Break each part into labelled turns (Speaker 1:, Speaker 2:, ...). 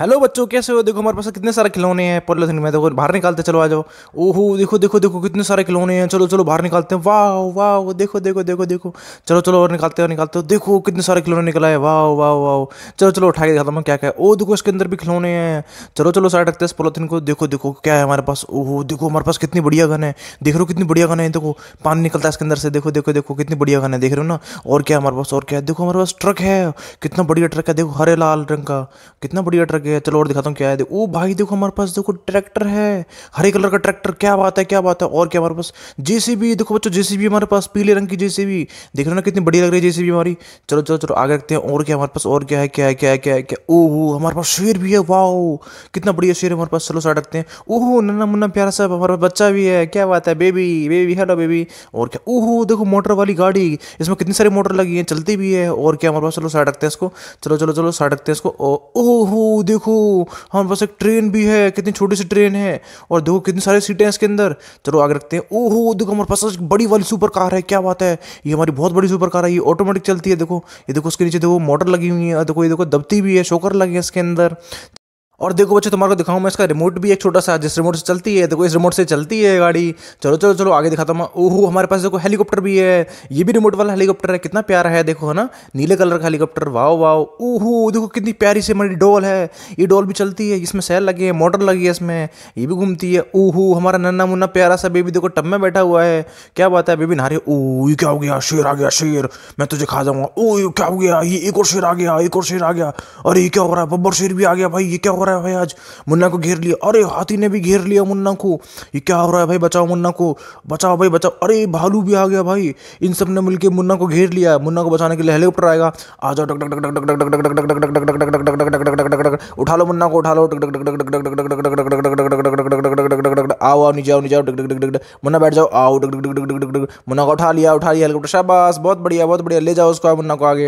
Speaker 1: hello बच्चों कैसे हो देखो हमारे पास कितने सारे खिलौने हैं पॉलिथिन में देखो बाहर निकालते चलो आ जाओ ओहो देखो देखो देखो कितने सारे खिलौने हैं चलो चलो बाहर निकालते हैं वाह वाह देखो देखो देखो देखो चलो चलो और निकालते हो निकालते हो देखो कितने सारे खिलौने निकला है वाह वाह वाह चलो चलो उठा के दिखाता हूँ क्या क्या ओ देखो इसके अंदर भी खिलौने हैं चलो चलो साइड रखते हैं पोलोथिन को देखो देखो क्या है हमारे पास ओहो देखो हमारे पास कितनी बढ़िया गन है देख रहे हो कितनी बढ़िया गन है देखो पानी निकलता है इसके अंदर से देखो देखो देखो कितनी बढ़िया गन है देख रहे हो ना और क्या हमारे पास और क्या है देखो हमारे पास ट्रक है कितना बढ़िया ट्रक है देखो हरे लाल रंग का कितना बढ़िया ट्रक है गया चलो और दिखाता हूँ क्या है ओ भाई देखो हमारे पास देखो ट्रैक्टर है हरे कलर का ट्रैक्टर क्या बात है क्या बात है और क्या हमारे पास जेसीबी देखो बच्चों जेसीबी हमारे पास पीले रंग की जेसीबी देख रहे हो ना कितनी बढ़िया लग रही है जेसीबी हमारी चलो चलो चलो आगे रखते हैं और क्या हमारे पास और क्या है क्या है क्या है क्या है क्या ओह हमारे पास शेर भी है वाह कितना बढ़िया शेर हमारे पास चलो साइड रखते हैं ओह नन्ना मुन्ना प्यारा साहब हमारे पास बच्चा भी है क्या बात है बेबी बेबी हेलो बेबी और क्या ओह देखो मोटर वाली गाड़ी इसमें कितनी सारी मोटर लगी है चलती भी है और क्या हमारे पास चलो साइड रखते हैं इसको चलो चलो चलो साइड रखते हैं इसको ओह देखो देखो हमारे पास एक ट्रेन भी है कितनी छोटी सी ट्रेन है और देखो कितनी सारी सीटें हैं इसके अंदर चलो आगे रखते हैं ओहो देखो हमारे पास एक बड़ी वाली सुपर कार है क्या बात है ये हमारी बहुत बड़ी सुपर कार है ये ऑटोमेटिक चलती है देखो ये देखो उसके नीचे देखो मोटर लगी हुई है देखो ये देखो दबती भी है शोकर लगे हैं इसके अंदर और देखो बच्चे तुम्हारे को दिखाऊं मैं इसका रिमोट भी एक छोटा सा जिस रिमोट से चलती है देखो इस रिमोट से चलती है गाड़ी चलो चलो चलो आगे दिखाता हूँ ओहो हमारे पास देखो हेलीकॉप्टर भी है ये भी रिमोट वाला हेलीकॉप्टर है कितना प्यारा है देखो है ना नीले कलर का हेलीकॉप्टर वाओ वाओ ओह देखो कितनी प्यारी से हमारी डॉल है ये डॉल भी चलती है इसमें सेल लगी है मोटर लगी है इसमें ये भी घूमती है ओह हमारा नन्ना मुन्ना प्यारा सा बेबी देखो टब में बैठा हुआ है क्या बात है बेबी नारे ओ ये क्या हो गया शेर आ गया शेर मैं तुझे खा जाऊंगा ओ क्या हो गया ये एक और शेर आ गया एक और शेर आ गया अरे ये क्या हो रहा है बब्बर शेर भी आ गया भाई ये क्या हो रहा है रहा है भाई आज मुन्ना को घेर लिया अरे हाथी ने भी घेर लिया मुन्ना को ये क्या हो रहा है भाई बचाओ मुन्ना को बचाओ भाई बचाओ अरे भालू भी आ गया भाई इन सब ने मिलकर मुन्ना को घेर लिया मुन्ना को बचाने के लिए हेलीकॉप्टर आएगा आ जाओ उठा लो मुन्ना को उठा लो आओ आओ नीचे आओ नीचे आओ मुन्ना बैठ जाओ आओ मुन्ना को उठा लिया उठा लिया हेलीकॉप्टर शाबाश बहुत बढ़िया बहुत बढ़िया ले जाओ उसको मुन्ना को आगे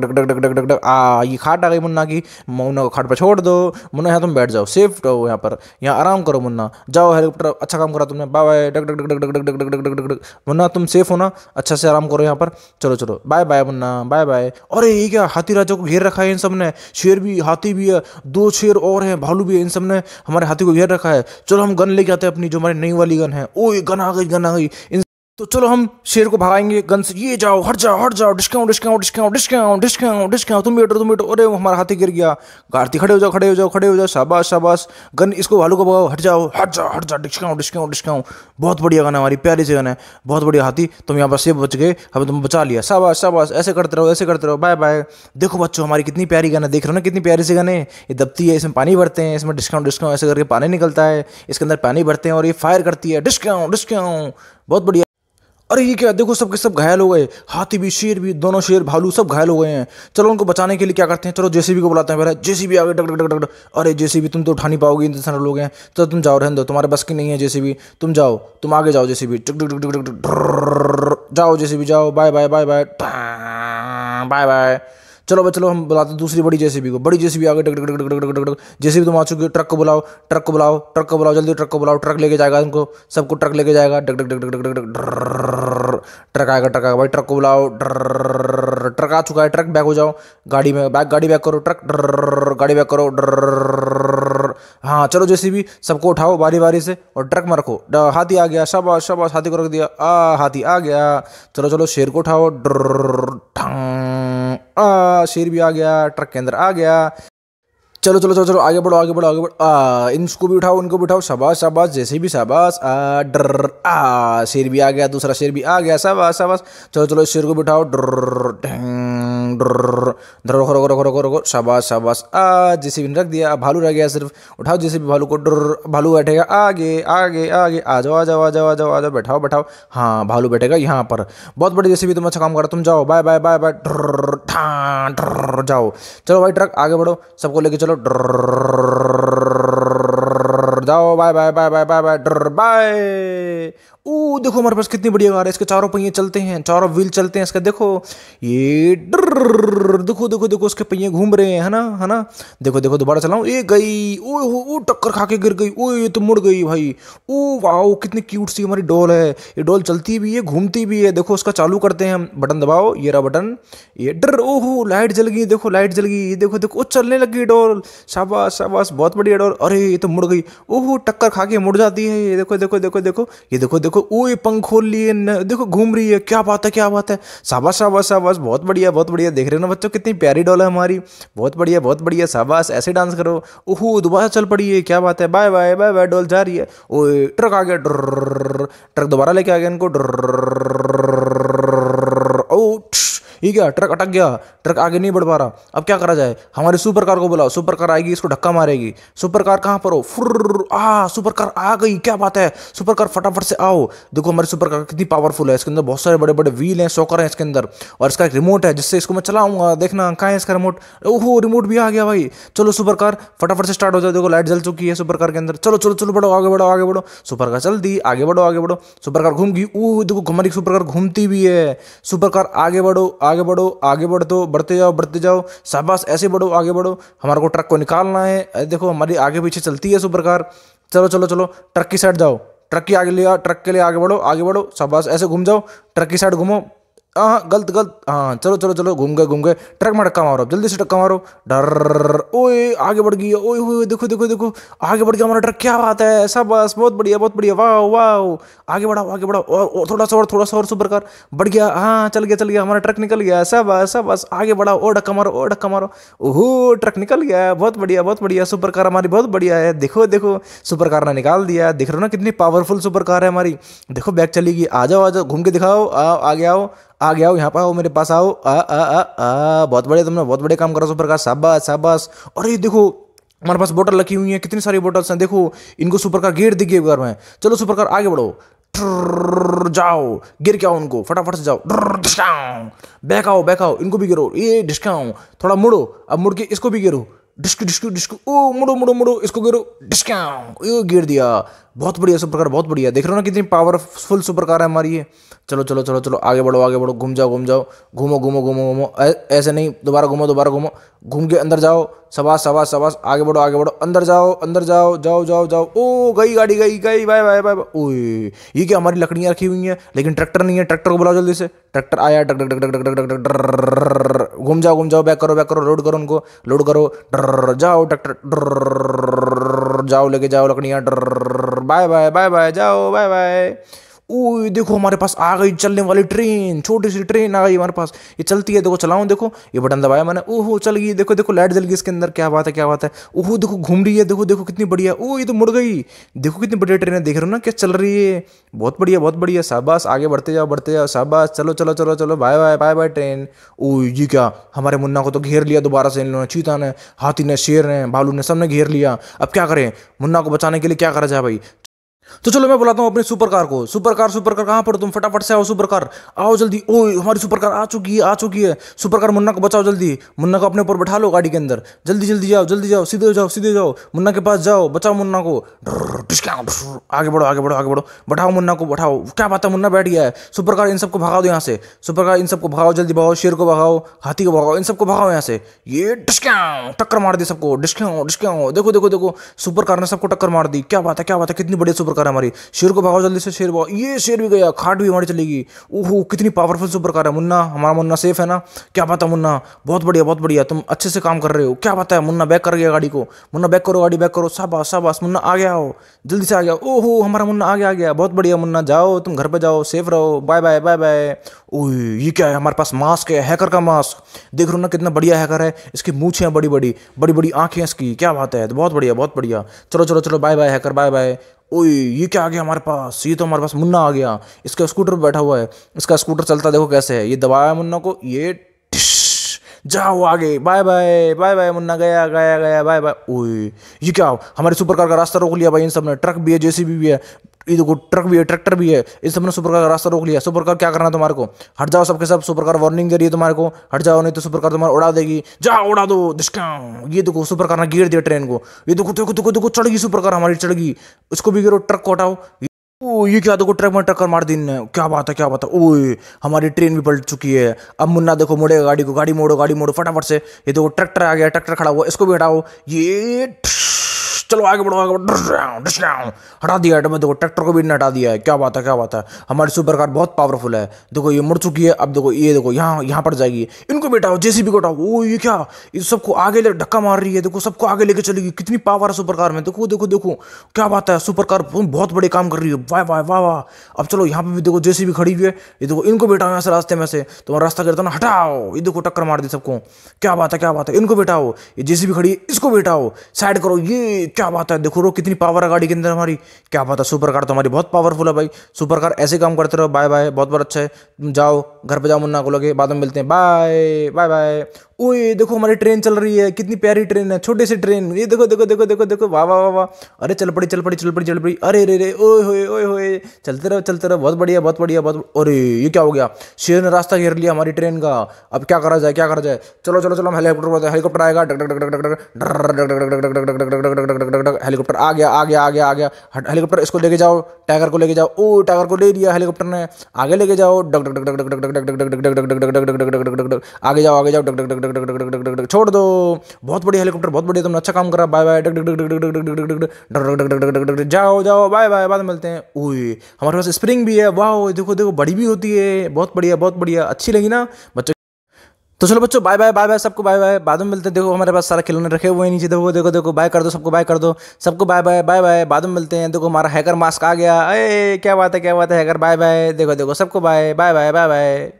Speaker 1: duck duck duck duck duck duck आ ये खाट आ गई मुन्ना की मुन्ना को खाट पर छोड़ दो मुन्ना यहाँ तुम बैठ जाओ सेफ रहो यहाँ पर यहाँ आराम करो मुन्ना जाओ हेलीकॉप्टर अच्छा काम करा तुमने bye bye duck duck duck duck duck duck duck duck duck duck duck मुन्ना तुम सेफ हो ना अच्छा से आराम करो यहाँ पर चलो चलो बाय बाय मुन्ना बाय बाय अरे ये क्या हाथी राजा को घेर रखा है इन सब ने शेर भी हाथी भी है दो शेर और हैं भालू भी है इन सब ने हमारे हाथी को घेर रखा है चलो हम गन लेके आते हैं अपनी जो हमारी नई वाली गन है ओ ये गन आ गई गन आ गई इन तो चलो हम शेर को भगाएंगे गन से ये जाओ हट जाओ हट जाओ discount discount discount discount discount discount तुम बेटो तुम बेटो अरे हमारा हाथी गिर गया गारती खड़े हो जाओ खड़े हो जाओ खड़े हो जाओ शाबाश शाबाश गन इसको भालू को भगाओ हट जाओ हट जाओ हट जाओ डिस्काउंट डिस्काउंट डिस्काउंट बहुत बढ़िया गाना हमारी प्यारी से गाना है बहुत बढ़िया हाथी तुम यहाँ पर से बच गए हमें तुम बचा लिया शाबाश शाबाश ऐसे करते रहो ऐसे करते रहो बाय बाय देखो बच्चों हमारी कितनी प्यारी गाना देख रहे हो ना कितनी प्यारी से गाने ये दबती है इसमें पानी भरते हैं इसमें डिस्काउंट डिस्काउंट ऐसे करके पानी निकलता है इसके अंदर पानी भरते हैं और ये फायर करती है डिस्काउंट डिस्काउंट बहुत बढ़िया अरे ये क्या देखो सब के सब घायल हो गए हाथी भी शेर भी दोनों शेर भालू सब घायल हो गए हैं चलो उनको बचाने के लिए क्या करते हैं चलो जेसीबी को बुलाते हैं पहले जेसीबी आ गए डक डक डक डक अरे जेसीबी तुम तो उठा नहीं पाओगे इतने सारे लोग हैं चलो तुम जाओ रहने दो तुम्हारे बस की नहीं है जेसीबी तुम जाओ तुम आगे जाओ JCB duck duck duck duck duck जाओ जेसीबी जाओ bye bye bye bye bye bye चलो भाई चलो हम बुलाते दूसरी बड़ी जेसीबी को बड़ी जेसीबी आ टक टक टक टक टक जेसीबी तुम आ चुकी हो ट्रक को बुलाओ ट्रक को बुलाओ ट्रक को बुलाओ जल्दी ट्रक को बुलाओ ट्रक लेके जाएगा उनको सबको ट्रक लेके जाएगा टक टक टक टक टक टक ट्रक आएगा ट्रक आएगा भाई ट्रक को बुलाओ ट्रक आ चुका है ट्रक बैक हो जाओ गाड़ी में बैक गाड़ी बैक करो ट्रक गाड़ी बैक करो हाँ चलो जेसीबी सबको उठाओ बारी बारी से और ट्रक में रखो हाथी आ गया शब शाबाश हाथी को रख दिया आ हाथी आ गया चलो चलो शेर को उठाओ ढंग आ शेर भी आ गया ट्रक के अंदर आ गया चलो चलो चलो चलो आगे बढ़ो आगे बढ़ो आगे बढ़ो आ इनको भी उठाओ उनको भी उठाओ शाबाश शाबाश जैसे भी शाबाश आ डर आ शेर भी आ गया दूसरा शेर भी आ गया शाबाश शाबाश चलो चलो इस शेर को बिठाओ डर धरो घरो घरो घरो घरो शाबाश शाबाश आ जैसे रख दिया भालू रह गया सिर्फ उठाओ जैसे भालू को डर भालू बैठेगा आगे आगे आगे आ जाओ आ जाओ आ जाओ आ जाओ आ जाओ बैठाओ बैठाओ हाँ भालू बैठेगा यहाँ पर बहुत बड़ी जैसे भी तुम अच्छा काम करो तुम जाओ बाय बाय बाय बाय ढ्र जाओ चलो भाई ट्रक आगे बढ़ो सबको लेके चलो और जाओ bye bye bye bye bye bye डर बाय ओ देखो हमारे पास कितनी बढ़िया कार है इसके चारों पहिए चलते हैं चारों व्हील चलते हैं इसका देखो ये डर देखो देखो देखो उसके पहिए घूम रहे हैं है ना है ना देखो देखो दोबारा चलाऊं ये गई ओ हो ओ टक्कर खा के गिर गई ओ ये तो मुड़ गई भाई ओ वाओ कितनी क्यूट सी हमारी डॉल है ये डॉल चलती भी है घूमती भी है देखो उसका चालू करते हैं हम बटन दबाओ ये रहा बटन ये डर ओहो लाइट जल गई देखो लाइट जल गई ये देखो देखो चलने लग गई डॉल शाबाश शाबाश बहुत बढ़िया डॉल अरे ये तो मुड़ गई ओहो टक्कर खा के मुड़ जाती है ये देखो देखो देखो देखो ये देखो देखो ओ ये पंख खोल लिए देखो घूम रही है क्या बात है क्या बात है शाबाश शाबाश शाबाश बहुत बढ़िया बहुत बढ़िया देख रहे हो ना बच्चों कितनी प्यारी डॉल है हमारी बहुत बढ़िया बहुत बढ़िया शाबाश ऐसे डांस करो ओहो दोबारा चल पड़ी है क्या बात है bye bye bye bye doll जा रही है ओ ट्रक आ गया ट्रक दोबारा लेके आ गया इनको ठीक है ट्रक अटक गया ट्रक आगे नहीं बढ़ पा रहा अब क्या करा जाए हमारी सुपर कार को बुलाओ सुपर कार आएगी इसको धक्का मारेगी सुपर कार कहाँ पर हो फुर आ सुपर कार आ गई क्या बात है सुपर कार फटाफट से आओ देखो हमारी सुपर कार कितनी पावरफुल है इसके अंदर बहुत सारे बड़े बड़े व्हील हैं सोकर हैं इसके अंदर और इसका एक रिमोट है जिससे इसको मैं चलाऊंगा देखना कहाँ है इसका रिमोट ओहो रिमोट भी आ गया भाई चलो सुपर कार फटाफट से स्टार्ट हो जाए देखो लाइट जल चुकी है सुपर कार के अंदर चलो चलो चलो बढ़ो आगे बढ़ो आगे बढ़ो सुपर कार चल दी आगे बढ़ो आगे बढ़ो सुपर कार घूम गई ओह देखो हमारी सुपर कार घूमती भी है सुपर कार आगे बढ़ो आगे बढ़ो आगे बढ़ दो बढ़ते जाओ बढ़ते जाओ शाबाश ऐसे बढ़ो आगे बढ़ो हमारे को ट्रक को निकालना है अरे देखो हमारी आगे पीछे चलती है सुप्रकार चलो चलो चलो ट्रक की साइड जाओ ट्रक की आगे ले आओ ट्रक के लिए आगे बढ़ो आगे बढ़ो शाबाश ऐसे घूम जाओ ट्रक की साइड घूमो हाँ, हाँ गलत गलत हाँ, हाँ चलो चलो चलो घूम गए घूम गए ट्रक में टक्का मारो जल्दी से टक्का मारो डर ओए आगे बढ़ गई ओए ओए देखो देखो देखो आगे बढ़ गया हमारा ट्रक क्या बात है ऐसा बस बहुत बढ़िया बहुत बढ़िया वाह वाह आगे बढ़ाओ आगे बढ़ाओ और, थोड़ा सा और थोड़ा सा और सुपर कार बढ़ गया हाँ चल गया चल गया हमारा ट्रक निकल गया ऐसा बस बस आगे बढ़ाओ और डक्का मारो और डक्का मारो ओहो ट्रक निकल गया बहुत बढ़िया बहुत बढ़िया सुपर कार हमारी बहुत बढ़िया है देखो देखो सुपर कार ने निकाल दिया देख रहे हो ना कितनी पावरफुल सुपर कार है हमारी देखो बैग चली गई आ जाओ आ जाओ घूम के दिखाओ आओ आगे आओ आ गया हो यहाँ पर आओ मेरे पास आओ आ आ आ आ बहुत बढ़िया तुमने बहुत बढ़िया काम करा सुपर का शाबाश शाबाश और ये देखो हमारे पास बोटल रखी हुई है कितनी सारी बोटल्स हैं देखो इनको सुपर का गेट दिखे घर में चलो सुपर आगे बढ़ो जाओ गिर के आओ उनको फटाफट से जाओ बैक आओ बैक आओ इनको भी गिरो ये डिस्काउंट थोड़ा मुड़ो अब मुड़ के इसको भी गिरो डिस्क डिस्क डिस्क ओ मुड़ो मुड़ो मुड़ो इसको गिरो डिस्काउंट ओ गिर दिया बहुत बढ़िया सुपर कार बहुत बढ़िया देख रहे हो ना कितनी पावरफुल सुपर कार है हमारी ये चलो चलो चलो चलो आगे बढ़ो आगे बढ़ो घूम जाओ घूम जाओ घूमो घूमो घूमो घूमो ऐसे नहीं दोबारा घूमो दोबारा घूमो घूम के अंदर जाओ सवास सवास सवास आगे बढ़ो आगे बढ़ो अंदर जाओ अंदर जाओ जाओ जाओ जाओ ओ गई गाड़ी गई गई बाय बाय बाय ओ ये क्या हमारी लकड़ियाँ रखी हुई हैं लेकिन ट्रैक्टर नहीं है ट्रैक्टर को बुलाओ जल्दी से ट्रैक्टर आया घूम जाओ घूम जाओ बैक करो बैक करो लोड करो उनको लोड करो डर डर जाओ डॉक्टर डर जाओ लेके जाओ लकड़ियाँ डर बाय बाय बाय बाय जाओ बाय बाय ओ देखो हमारे पास आ गई चलने वाली ट्रेन छोटी सी ट्रेन आ गई हमारे पास ये चलती है देखो चलाऊं देखो ये बटन दबाया मैंने ओहो चल गई देखो देखो लाइट जल गई इसके अंदर क्या बात है क्या बात है ओहो देखो घूम रही है देखो देखो कितनी बढ़िया ओ ये तो मुड़ गई देखो कितनी बढ़िया ट्रेन है देख रहे हो ना क्या चल रही है बहुत बढ़िया बहुत बढ़िया शाबाश आगे बढ़ते जाओ बढ़ते जाओ शाबाश चलो चलो चलो चलो bye bye bye bye train ओ जी क्या हमारे मुन्ना को तो घेर लिया दोबारा से इन्होंने चीता ने हाथी ने शेर ने भालू ने सब ने घेर लिया अब क्या करें मुन्ना को बचाने के लिए क्या करा जाए भाई तो चलो मैं बुलाता हूँ अपनी सुपर कार को सुपर कार सुपर कार कहाँ पर तुम फटाफट से आओ सुपर कार आओ जल्दी ओ हमारी सुपर कार आ चुकी है आ चुकी है सुपर कार मुन्ना को बचाओ जल्दी मुन्ना को अपने ऊपर बैठा लो गाड़ी के अंदर जल्दी जल्दी जाओ जल्दी जाओ सीधे जाओ सीधे जाओ मुन्ना के पास जाओ बचाओ मुन्ना को आगे बढ़ो आगे बढ़ो आगे बढ़ो बैठाओ मुन्ना को बैठाओ क्या बात है मुन्ना बैठ गया है सुपर कार इन सबको भगाओ दो यहाँ से सुपर कार इन सबको भगाओ जल्दी भगाओ शेर को भगाओ हाथी को भगाओ इन सबको भगाओ यहाँ से ये डिस्काओ टक्कर मार दी सबको डिस्काओ डिस्काओ देखो देखो देखो सुपर कार ने सबको टक्कर मार दी क्या बात है क्या बात है कितनी बढ़िया सुपर प्रकार है हमारी शेर को भागो जल्दी से शेर भाग ये शेर भी गया खाट भी हमारी चलेगी ओहो कितनी पावरफुल सुपर कार है मुन्ना हमारा मुन्ना सेफ है ना क्या बात है मुन्ना बहुत बढ़िया बहुत बढ़िया तुम अच्छे से काम कर रहे हो क्या बात है मुन्ना बैक कर गया गाड़ी को मुन्ना बैक करो गाड़ी बैक करो शाबाश शाबाश मुन्ना आ गया हो जल्दी से आ गया ओहो हमारा मुन्ना आ गया आ गया बहुत बढ़िया मुन्ना जाओ तुम घर पर जाओ सेफ रहो बाय बाय बाय बाय ओह ये क्या है हमारे पास मास्क है हैकर का मास्क देख रो ना कितना बढ़िया हैकर है इसकी मूछें बड़ी बड़ी बड़ी बड़ी आंखें इसकी क्या बात है बहुत बढ़िया बहुत बढ़िया चलो चलो चलो bye bye hacker bye bye ओए ये क्या आ गया हमारे पास ये तो हमारे पास मुन्ना आ गया इसका स्कूटर बैठा हुआ है इसका स्कूटर चलता देखो कैसे है ये दबाया मुन्ना को ये जाओ आगे बाय बाय बाय बाय मुन्ना गया गया गया बाय बाय ओए ये क्या हमारे सुपर कार का रास्ता रोक लिया भाई इन सब ने ट्रक भी है जेसीबी भी है ये देखो ट्रक भी है ट्रैक्टर भी है इस सबने सुपर का रास्ता रोक लिया सुपर कार क्या करना तुम्हारे को हट जाओ सबके सब सुपर कार वार्निंग दे रही है तुम्हारे को हट जाओ नहीं तो सुपर कार तुम्हारा उड़ा देगी जा उड़ा दो ये देखो सुपर कार ने गिर दिया ट्रेन को ये देखो देखो देखो देखो चढ़ गई सुपर कार हमारी चढ़ गई उसको भी गिरो ट्रक को हटाओ ओ ये क्या देखो ट्रक में टक्कर मार दी क्या बात है क्या बात है ओए हमारी ट्रेन भी पलट चुकी है अब मुन्ना देखो मुड़ेगा गाड़ी को गाड़ी मोड़ो गाड़ी मोड़ो फटाफट से ये देखो ट्रैक्टर आ गया ट्रैक्टर खड़ा हुआ इसको भी हटाओ ये चलो आगे बढ़ो आगे बढ़ो डाउन हटा दिया आइटम देखो ट्रैक्टर को भी इन्हें हटा दिया है क्या बात है क्या बात है हमारी सुपर कार बहुत पावरफुल है देखो ये मुड़ चुकी है अब देखो ये देखो यहाँ यहाँ पर जाएगी इनको बेटा हटाओ जेसीबी को हटाओ ओ ये क्या ये सबको आगे ले धक्का मार रही है देखो सबको आगे लेके चलेगी कितनी पावर है सुपर कार में देखो देखो देखो क्या बात है सुपर कार बहुत बड़े काम कर रही है वाह वाह वाह वाह अब चलो यहाँ पर भी देखो जेसीबी खड़ी हुई है ये देखो इनको बेटा यहाँ से रास्ते में से तुम्हारा तो रास्ता करता ना हटाओ ये देखो टक्कर मार दी सबको क्या बात है क्या बात है इनको बैठाओ ये जेसीबी खड़ी है इसको बैठाओ साइड करो ये क्या बात है देखो रो कितनी पावर है गाड़ी के अंदर हमारी क्या बात है सुपर कार तो हमारी बहुत पावरफुल है भाई सुपर कार ऐसे काम करते रहो बाय बाय बहुत बहुत अच्छा है जाओ घर पे जाओ मुन्ना को लगे बाद में मिलते हैं बाय बाय बाय ओए देखो हमारी ट्रेन चल रही है कितनी प्यारी ट्रेन है छोटी सी ट्रेन ये देखो देखो देखो देखो देखो वाह वाह वाह वाह अरे चल पड़ी चल पड़ी चल पड़ी चल पड़ी अरे अरे ओ ओए होए ओए होए चलते रहो चलते रहो बहुत बढ़िया बहुत बढ़िया बहुत अरे ये क्या हो गया शेर ने रास्ता घेर लिया हमारी ट्रेन का अब क्या करा जाए क्या करा जाए चलो चलो चलो हम हेलीकॉप्टर हेलीकॉप्टर आएगा हेलीकॉप्टर आ गया आ गया आ गया आ गया हेलीकॉप्टर इसको लेके जाओ टाइगर को लेके जाओ ओ टाइगर को ले लिया हेलीकॉप्टर ने आगे लेके जाओ duck duck duck duck duck duck duck duck duck duck duck duck duck duck duck duck duck duck duck आगे जाओ आगे जाओ duck duck duck duck duck duck duck duck छोड़ दो बहुत बढ़िया हेलीकॉप्टर बहुत बढ़िया तुमने अच्छा काम करा bye bye duck duck duck duck duck duck duck duck duck duck duck duck duck जाओ जाओ बाय बाय बाद में मिलते हैं ओए हमारे पास स्प्रिंग भी है वाह देखो देखो बड़ी भी होती है बहुत बढ़िया बहुत बढ़िया अच्छी लगी ना बच्चों तो चलो बच्चों बाय बाय बाय बाय सबको बाय बाय बाद में मिलते हैं देखो हमारे पास सारा खिलौने रखे हुए हैं नीचे देखो देखो देखो बाय कर दो सबको बाय कर दो सबको बाय बाय बाय बाय बाद में मिलते हैं देखो हमारा हैकर मास्क आ गया अरे क्या बात है क्या बात है हैकर बाय बाय देखो देखो सबको bye bye bye bye bye